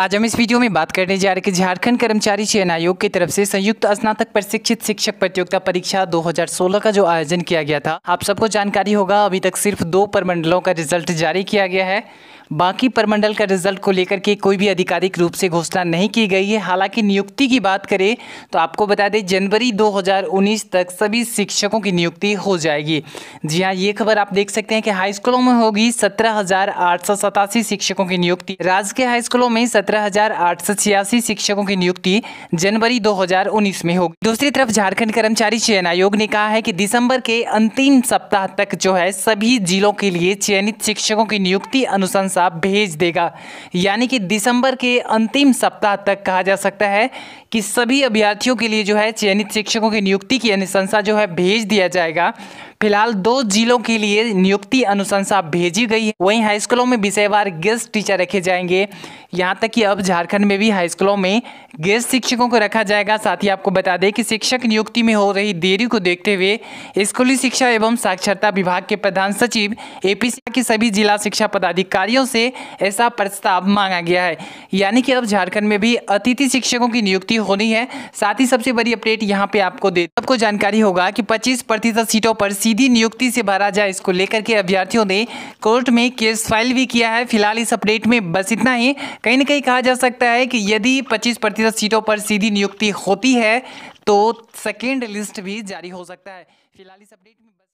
आज हम इस वीडियो में बात करने जा रहे हैं कि झारखंड कर्मचारी चयन आयोग की तरफ से संयुक्त स्नातक प्रशिक्षित शिक्षक प्रतियोगिता परीक्षा 2016 का जो आयोजन किया गया था आप सबको जानकारी होगा अभी तक सिर्फ दो प्रमंडलों का रिजल्ट जारी किया गया है बाकी परमंडल का रिजल्ट को लेकर के कोई भी आधिकारिक रूप से घोषणा नहीं की गई है हालांकि नियुक्ति की बात करें तो आपको बता दें जनवरी 2019 तक सभी शिक्षकों की नियुक्ति हो जाएगी जी हाँ ये खबर आप देख सकते हैं कि हाई स्कूलों में होगी सत्रह शिक्षकों की नियुक्ति राज्य के हाई स्कूलों में सत्रह शिक्षकों की नियुक्ति जनवरी दो में होगी दूसरी तरफ झारखंड कर्मचारी चयन आयोग ने कहा है कि दिसंबर के अंतिम सप्ताह तक जो है सभी जिलों के लिए चयनित शिक्षकों की नियुक्ति अनुशंसा साफ भेज देगा यानी कि दिसंबर के अंतिम सप्ताह तक कहा जा सकता है कि सभी अभ्यर्थियों के लिए जो है चयनित शिक्षकों की नियुक्ति की अनुशंसा जो है भेज दिया जाएगा फिलहाल दो जिलों के लिए नियुक्ति अनुशंसा भेजी गई है वहीं हाई स्कूलों में विषयवार गेस्ट टीचर रखे जाएंगे यहाँ तक कि अब झारखंड में भी हाई स्कूलों में गेस्ट शिक्षकों को रखा जाएगा साथ ही आपको बता दें कि शिक्षक नियुक्ति में हो रही देरी को देखते हुए स्कूली शिक्षा एवं साक्षरता विभाग के प्रधान सचिव ए के सभी जिला शिक्षा पदाधिकारियों से ऐसा प्रस्ताव मांगा गया है यानी कि अब झारखंड में भी अतिथि शिक्षकों की नियुक्ति होनी है साथ ही सबसे बड़ी अपडेट यहाँ पे आपको दे सबको जानकारी होगा कि पच्चीस सीटों पर सी सीधी नियुक्ति से भरा जाए इसको लेकर के अभ्यर्थियों ने कोर्ट में केस फाइल भी किया है फिलहाल इस अपडेट में बस इतना ही कहीं ना कहीं कहा जा सकता है कि यदि पच्चीस प्रतिशत सीटों पर सीधी नियुक्ति होती है तो सेकेंड लिस्ट भी जारी हो सकता है फिलहाल इस अपडेट में